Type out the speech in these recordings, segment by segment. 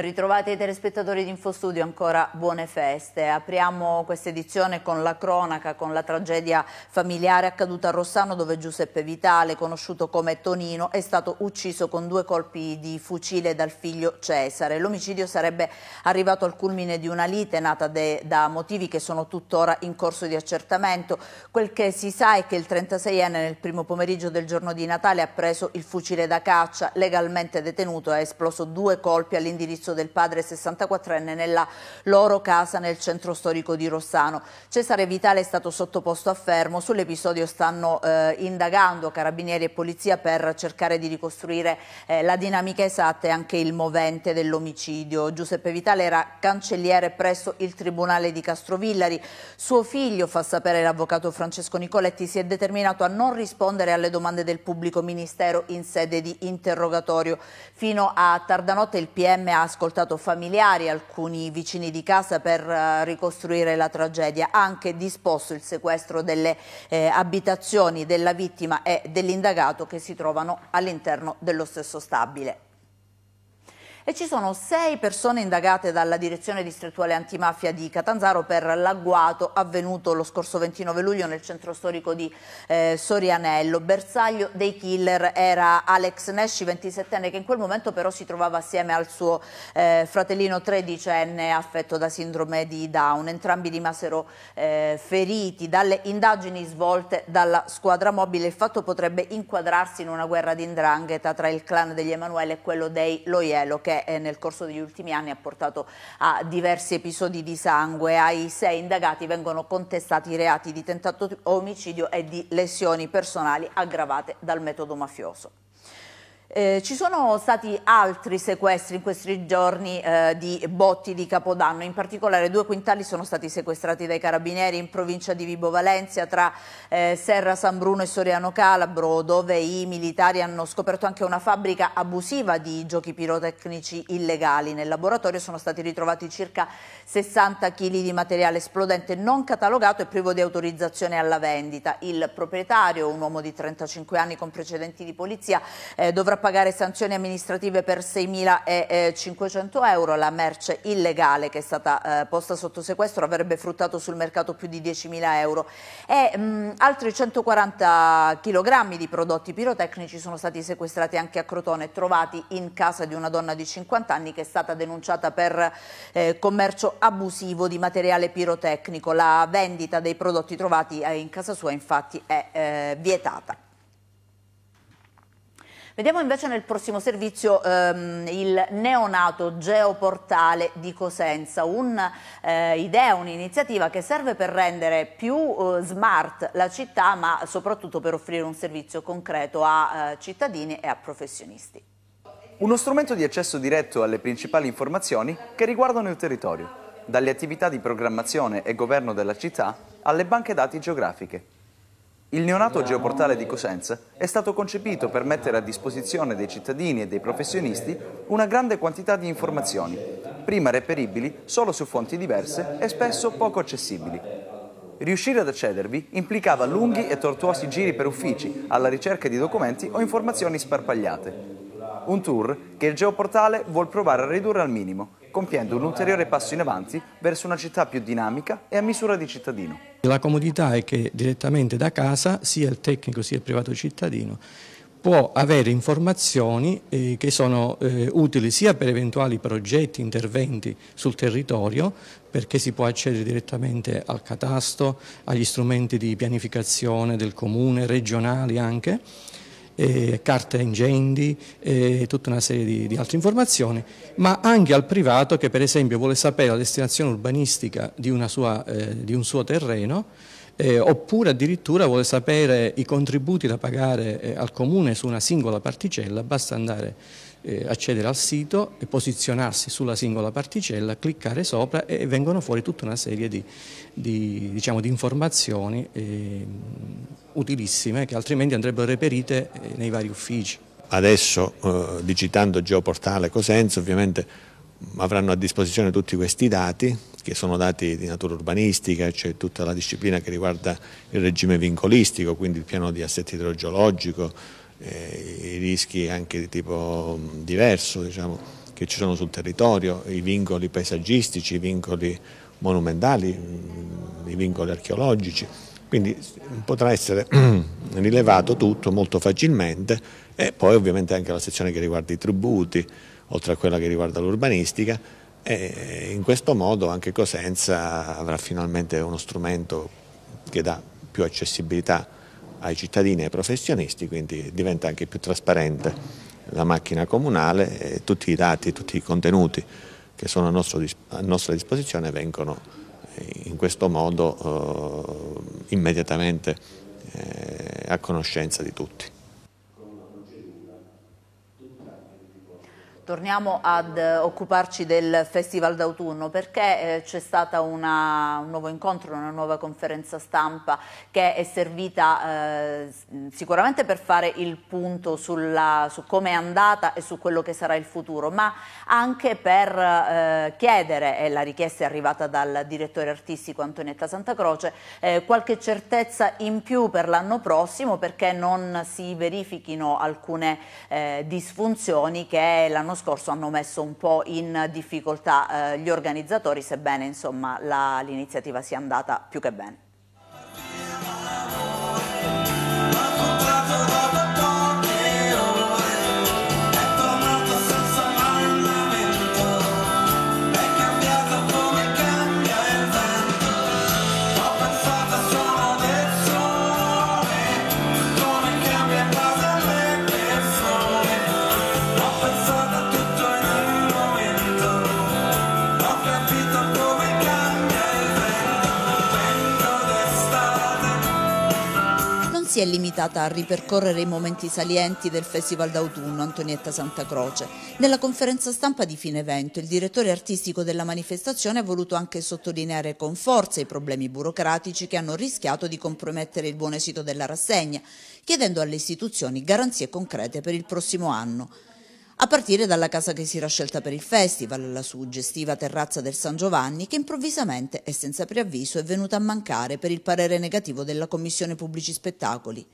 Ben ritrovati ai telespettatori di Infostudio, ancora buone feste. Apriamo questa edizione con la cronaca, con la tragedia familiare accaduta a Rossano dove Giuseppe Vitale, conosciuto come Tonino, è stato ucciso con due colpi di fucile dal figlio Cesare. L'omicidio sarebbe arrivato al culmine di una lite nata da motivi che sono tuttora in corso di accertamento. Quel che si sa è che il 36enne nel primo pomeriggio del giorno di Natale ha preso il fucile da caccia, legalmente detenuto e ha esploso due colpi all'indirizzo dell'omicidio del padre 64enne nella loro casa nel centro storico di Rossano. Cesare Vitale è stato sottoposto a fermo, sull'episodio stanno eh, indagando carabinieri e polizia per cercare di ricostruire eh, la dinamica esatta e anche il movente dell'omicidio. Giuseppe Vitale era cancelliere presso il Tribunale di Castrovillari. Suo figlio, fa sapere l'avvocato Francesco Nicoletti, si è determinato a non rispondere alle domande del pubblico ministero in sede di interrogatorio. Fino a tardanotte il PM ha ascoltato ascoltato familiari, alcuni vicini di casa per eh, ricostruire la tragedia, ha anche disposto il sequestro delle eh, abitazioni della vittima e dell'indagato che si trovano all'interno dello stesso stabile e ci sono sei persone indagate dalla direzione distrettuale antimafia di Catanzaro per l'agguato avvenuto lo scorso 29 luglio nel centro storico di eh, Sorianello. Bersaglio dei killer era Alex Nesci, 27enne, che in quel momento però si trovava assieme al suo eh, fratellino 13enne affetto da sindrome di Down. Entrambi rimasero eh, feriti dalle indagini svolte dalla squadra mobile. Il fatto potrebbe inquadrarsi in una guerra di indrangheta tra il clan degli Emanuele e quello dei Loiello che che eh, nel corso degli ultimi anni ha portato a diversi episodi di sangue. Ai sei indagati vengono contestati i reati di tentato omicidio e di lesioni personali aggravate dal metodo mafioso. Eh, ci sono stati altri sequestri in questi giorni eh, di botti di Capodanno, in particolare due quintali sono stati sequestrati dai carabinieri in provincia di Vibo Valencia tra eh, Serra San Bruno e Soriano Calabro dove i militari hanno scoperto anche una fabbrica abusiva di giochi pirotecnici illegali. Nel laboratorio sono stati ritrovati circa 60 kg di materiale esplodente non catalogato e privo di autorizzazione alla vendita. Il proprietario, un uomo di 35 anni con precedenti di polizia, eh, dovrà pagare sanzioni amministrative per 6.500 euro. La merce illegale che è stata eh, posta sotto sequestro avrebbe fruttato sul mercato più di 10.000 euro. E mh, altri 140 kg di prodotti pirotecnici sono stati sequestrati anche a Crotone, trovati in casa di una donna di 50 anni che è stata denunciata per eh, commercio abusivo di materiale pirotecnico. La vendita dei prodotti trovati eh, in casa sua infatti è eh, vietata. Vediamo invece nel prossimo servizio ehm, il neonato geoportale di Cosenza, un'idea, eh, un'iniziativa che serve per rendere più eh, smart la città ma soprattutto per offrire un servizio concreto a eh, cittadini e a professionisti. Uno strumento di accesso diretto alle principali informazioni che riguardano il territorio, dalle attività di programmazione e governo della città alle banche dati geografiche. Il neonato geoportale di Cosenza è stato concepito per mettere a disposizione dei cittadini e dei professionisti una grande quantità di informazioni, prima reperibili solo su fonti diverse e spesso poco accessibili. Riuscire ad accedervi implicava lunghi e tortuosi giri per uffici alla ricerca di documenti o informazioni sparpagliate. Un tour che il geoportale vuol provare a ridurre al minimo, compiendo un ulteriore passo in avanti verso una città più dinamica e a misura di cittadino. La comodità è che direttamente da casa sia il tecnico sia il privato cittadino può avere informazioni eh, che sono eh, utili sia per eventuali progetti, interventi sul territorio, perché si può accedere direttamente al catasto, agli strumenti di pianificazione del comune, regionali anche, eh, carte ingendi e eh, tutta una serie di, di, altre informazioni, ma anche al privato che per esempio vuole sapere la destinazione urbanistica di, sua, eh, di un suo terreno eh, oppure addirittura vuole sapere i contributi da pagare eh, al comune su una singola particella, basta andare eh, accedere al sito e posizionarsi sulla singola particella, cliccare sopra e vengono fuori tutta una serie di, di, diciamo, di informazioni eh, utilissime che altrimenti andrebbero reperite eh, nei vari uffici. Adesso eh, digitando Geoportale Cosenza ovviamente avranno a disposizione tutti questi dati che sono dati di natura urbanistica, c'è cioè tutta la disciplina che riguarda il regime vincolistico, quindi il piano di assetto idrogeologico, eh, i rischi anche di tipo mm, diverso diciamo, che ci sono sul territorio, i vincoli paesaggistici, i vincoli monumentali, mm, i vincoli archeologici. Quindi potrà essere rilevato tutto molto facilmente e poi ovviamente anche la sezione che riguarda i tributi, oltre a quella che riguarda l'urbanistica, e in questo modo anche Cosenza avrà finalmente uno strumento che dà più accessibilità ai cittadini e ai professionisti, quindi diventa anche più trasparente la macchina comunale e tutti i dati, tutti i contenuti che sono a, nostro, a nostra disposizione vengono eh, in questo modo eh, immediatamente eh, a conoscenza di tutti. Torniamo ad eh, occuparci del Festival d'autunno perché eh, c'è stato un nuovo incontro, una nuova conferenza stampa che è servita eh, sicuramente per fare il punto sulla, su come è andata e su quello che sarà il futuro, ma anche per eh, chiedere, e la richiesta è arrivata dal direttore artistico Antonietta Santacroce, eh, qualche certezza in più per l'anno prossimo perché non si verifichino alcune eh, disfunzioni che l'anno scorso hanno messo un po' in difficoltà eh, gli organizzatori, sebbene l'iniziativa sia andata più che bene. invitata a ripercorrere i momenti salienti del Festival d'autunno Antonietta Santa Croce. Nella conferenza stampa di fine evento, il direttore artistico della manifestazione ha voluto anche sottolineare con forza i problemi burocratici che hanno rischiato di compromettere il buon esito della rassegna, chiedendo alle istituzioni garanzie concrete per il prossimo anno a partire dalla casa che si era scelta per il festival, la suggestiva terrazza del San Giovanni, che improvvisamente e senza preavviso è venuta a mancare per il parere negativo della Commissione Pubblici Spettacoli.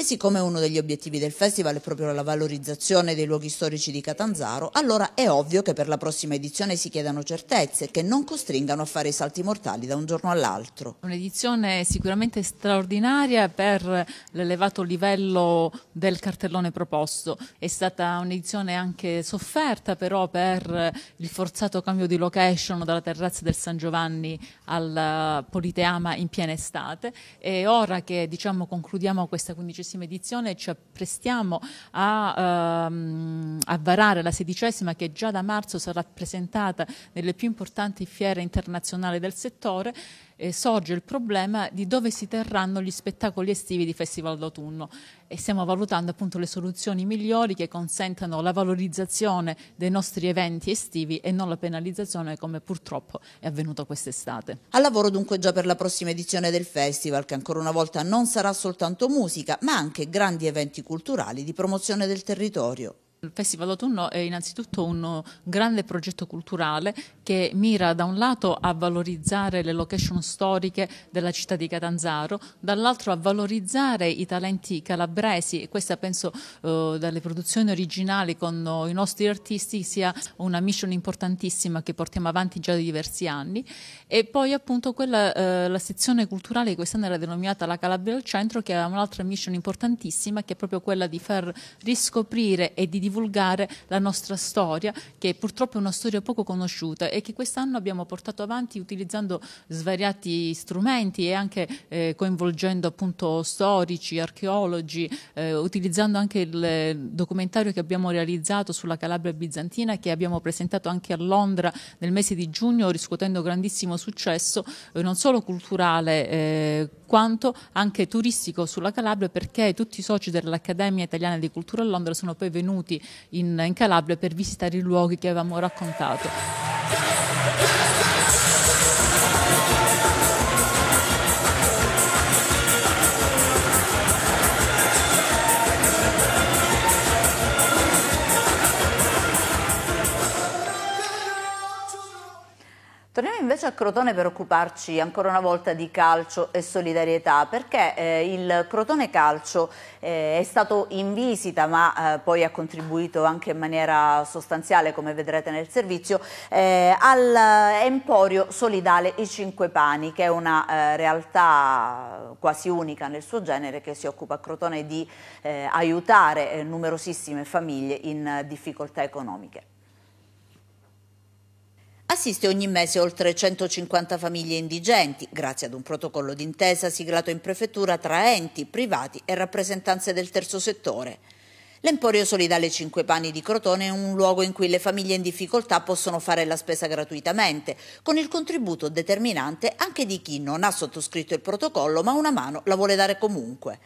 E siccome uno degli obiettivi del festival è proprio la valorizzazione dei luoghi storici di Catanzaro, allora è ovvio che per la prossima edizione si chiedano certezze che non costringano a fare i salti mortali da un giorno all'altro. Un'edizione sicuramente straordinaria per l'elevato livello del cartellone proposto. È stata un'edizione anche sofferta però per il forzato cambio di location dalla terrazza del San Giovanni al Politeama in piena estate e ora che diciamo, concludiamo questa quindicesima tredicesima edizione ci apprestiamo a, ehm, a varare la sedicesima che già da marzo sarà presentata nelle più importanti fiere internazionali del settore eh, sorge il problema di dove si terranno gli spettacoli estivi di Festival d'autunno e stiamo valutando appunto le soluzioni migliori che consentano la valorizzazione dei nostri eventi estivi e non la penalizzazione come purtroppo è avvenuto quest'estate. Al lavoro dunque già per la prossima edizione del festival che ancora una volta non sarà soltanto musica ma anche grandi eventi culturali di promozione del territorio. Il Festival d'autunno è innanzitutto un grande progetto culturale che mira da un lato a valorizzare le location storiche della città di Catanzaro, dall'altro a valorizzare i talenti calabresi e questa penso eh, dalle produzioni originali con i nostri artisti sia una mission importantissima che portiamo avanti già da diversi anni e poi appunto quella, eh, la sezione culturale che quest'anno era denominata la Calabria al centro che ha un'altra mission importantissima che è proprio quella di far riscoprire e di divulgare divulgare la nostra storia, che purtroppo è una storia poco conosciuta e che quest'anno abbiamo portato avanti utilizzando svariati strumenti e anche eh, coinvolgendo appunto storici, archeologi, eh, utilizzando anche il documentario che abbiamo realizzato sulla Calabria bizantina che abbiamo presentato anche a Londra nel mese di giugno riscuotendo grandissimo successo eh, non solo culturale eh, quanto anche turistico sulla Calabria perché tutti i soci dell'Accademia Italiana di Cultura a Londra sono poi venuti in, in Calabria per visitare i luoghi che avevamo raccontato. invece a Crotone per occuparci ancora una volta di calcio e solidarietà perché eh, il Crotone Calcio eh, è stato in visita ma eh, poi ha contribuito anche in maniera sostanziale come vedrete nel servizio eh, all'Emporio Solidale I Cinque Pani che è una eh, realtà quasi unica nel suo genere che si occupa a Crotone di eh, aiutare numerosissime famiglie in difficoltà economiche. Assiste ogni mese oltre 150 famiglie indigenti, grazie ad un protocollo d'intesa siglato in prefettura tra enti, privati e rappresentanze del terzo settore. L'Emporio Solidale Cinque Pani di Crotone è un luogo in cui le famiglie in difficoltà possono fare la spesa gratuitamente, con il contributo determinante anche di chi non ha sottoscritto il protocollo ma una mano la vuole dare comunque.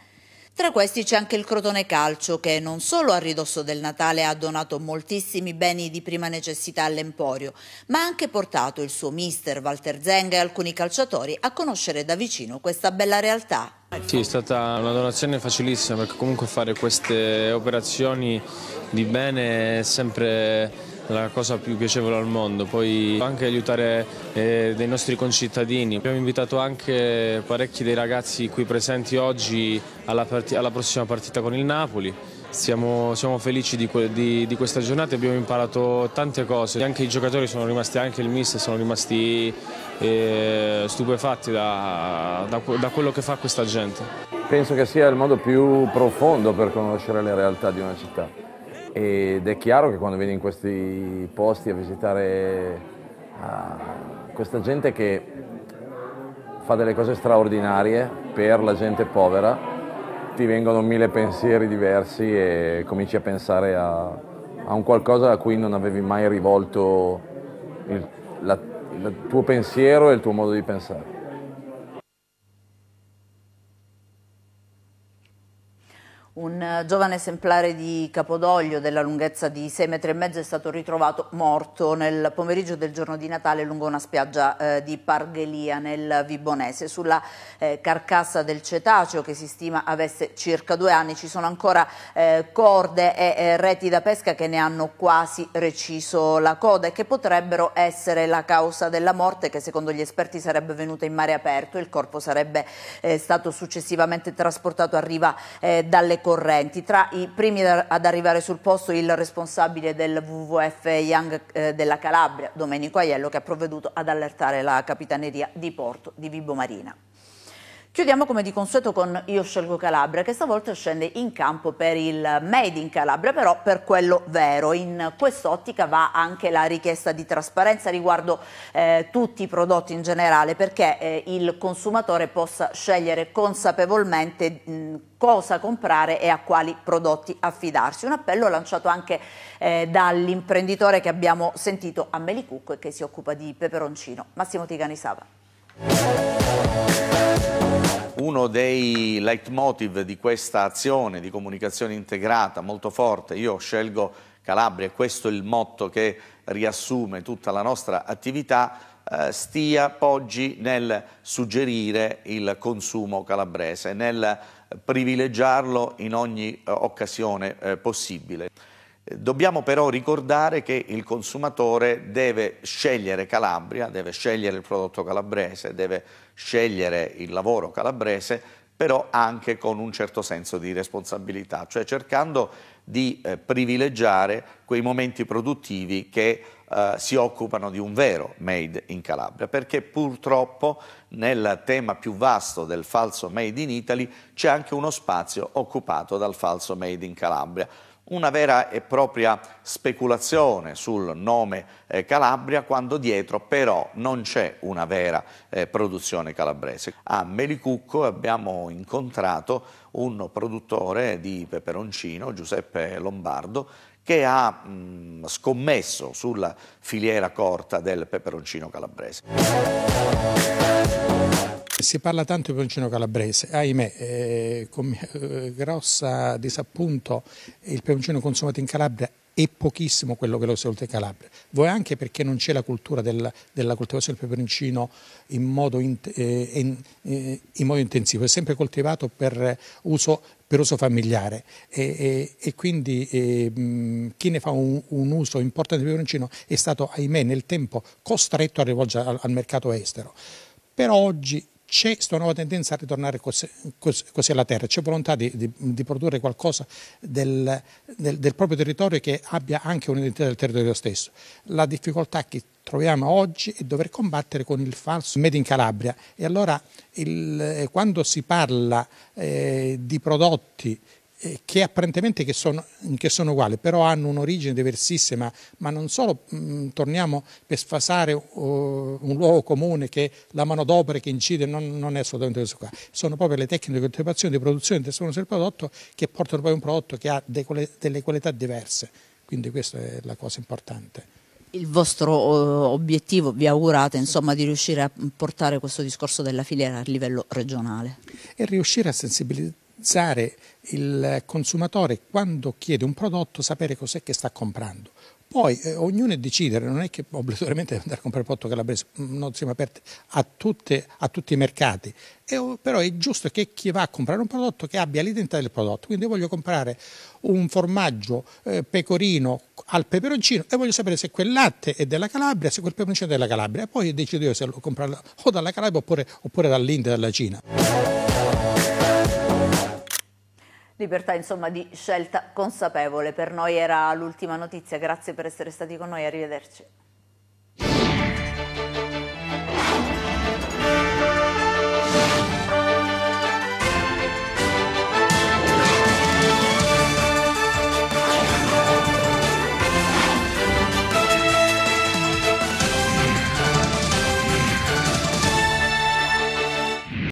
Tra questi c'è anche il Crotone Calcio che non solo a ridosso del Natale ha donato moltissimi beni di prima necessità all'Emporio, ma ha anche portato il suo mister Walter Zenga e alcuni calciatori a conoscere da vicino questa bella realtà. Sì, è stata una donazione facilissima perché comunque fare queste operazioni di bene è sempre la cosa più piacevole al mondo, poi anche aiutare eh, dei nostri concittadini. Abbiamo invitato anche parecchi dei ragazzi qui presenti oggi alla, alla prossima partita con il Napoli. Siamo, siamo felici di, di, di, questa giornata, abbiamo imparato tante cose, anche i giocatori sono rimasti, anche il mister sono rimasti eh, stupefatti da, da, da quello che fa questa gente. Penso che sia il modo più profondo per conoscere le realtà di una città ed è chiaro che quando vieni in questi posti a visitare uh, questa gente che fa delle cose straordinarie per la gente povera, ti vengono mille pensieri diversi e cominci a pensare a, a un qualcosa a cui non avevi mai rivolto il, la, il tuo pensiero e il tuo modo di pensare. Un eh, giovane esemplare di capodoglio della lunghezza di 6,5 metri e mezzo è stato ritrovato morto nel pomeriggio del giorno di Natale lungo una spiaggia eh, di Parghelia nel Vibonese. Sulla eh, carcassa del cetaceo che si stima avesse circa due anni ci sono ancora eh, corde e eh, reti da pesca che ne hanno quasi reciso la coda e che potrebbero essere la causa della morte che secondo gli esperti sarebbe venuta in mare aperto. Il corpo sarebbe eh, stato successivamente trasportato a riva dalle correnti. Tra i primi ad arrivare sul posto il responsabile del WWF Young eh, della Calabria, Domenico Aiello, che ha provveduto ad allertare la capitaneria di Porto di Vibo Marina. Chiudiamo come di consueto con Io scelgo Calabria che stavolta scende in campo per il Made in Calabria però per quello vero. In quest'ottica va anche la richiesta di trasparenza riguardo eh, tutti i prodotti in generale perché eh, il consumatore possa scegliere consapevolmente mh, cosa comprare e a quali prodotti affidarsi. Un appello lanciato anche eh, dall'imprenditore che abbiamo sentito a Melicucco e che si occupa di peperoncino, Massimo Tigani Sava uno dei leitmotiv di questa azione di comunicazione integrata molto forte, io scelgo Calabria, questo è il motto che riassume tutta la nostra attività, eh, stia poggi nel suggerire il consumo calabrese, nel privilegiarlo in ogni eh, occasione eh, possibile. Dobbiamo però ricordare che il consumatore deve scegliere Calabria, deve scegliere il prodotto calabrese, deve scegliere il lavoro calabrese, però anche con un certo senso di responsabilità, cioè cercando di eh, privilegiare quei momenti produttivi che eh, si occupano di un vero made in Calabria, perché purtroppo nel tema più vasto del falso made in Italy c'è anche uno spazio occupato dal falso made in Calabria una vera e propria speculazione sul nome eh, Calabria quando dietro però non c'è una vera eh, produzione calabrese. A Melicucco abbiamo incontrato un produttore di peperoncino, Giuseppe Lombardo, che ha mh, mm, scommesso sulla filiera corta del peperoncino calabrese. Si parla tanto di peperoncino Calabrese, ahimè, eh, con eh, grossa disappunto il peperoncino consumato in Calabria è pochissimo quello che lo si salute in Calabria. Voi anche perché non c'è la cultura del, della coltivazione del peperoncino in modo, in, eh, in, eh, in modo, intensivo, è sempre coltivato per uso, per uso familiare e, e, e quindi eh, chi ne fa un, un, uso importante del peperoncino è stato, ahimè, nel tempo costretto a rivolgere al, al mercato estero. Però oggi c'è questa nuova tendenza a ritornare così, così alla terra, c'è volontà di, di, di, produrre qualcosa del, del, del, proprio territorio che abbia anche un'identità del territorio stesso. La difficoltà che troviamo oggi è dover combattere con il falso Made in Calabria e allora il, eh, quando si parla eh, di prodotti eh, che apparentemente che sono, che sono, uguali, però hanno un'origine diversissima, ma non solo mh, mm, torniamo per sfasare uh, un luogo comune che la manodopera che incide non, non, è assolutamente questo qua, sono proprio le tecniche di coltivazione, di produzione e di trasformazione del prodotto che portano poi a un prodotto che ha delle, delle qualità diverse, quindi questa è la cosa importante il vostro obiettivo, vi augurate insomma, di riuscire a portare questo discorso della filiera a livello regionale? E riuscire a sensibilizzare valorizzare il consumatore quando chiede un prodotto, sapere cos'è che sta comprando. Poi eh, ognuno è decidere, non è che obbligatoriamente deve andare a comprare il prodotto calabrese, mm, non siamo aperti a, tutte, a tutti i mercati, e, oh, però è giusto che chi va a comprare un prodotto che abbia l'identità del prodotto, quindi io voglio comprare un formaggio eh, pecorino al peperoncino e voglio sapere se quel latte è della Calabria, se quel peperoncino è della Calabria, poi decido io se lo comprare o dalla Calabria oppure, oppure dall'India, dalla Cina. Libertà insomma di scelta consapevole. Per noi era l'ultima notizia, grazie per essere stati con noi, arrivederci.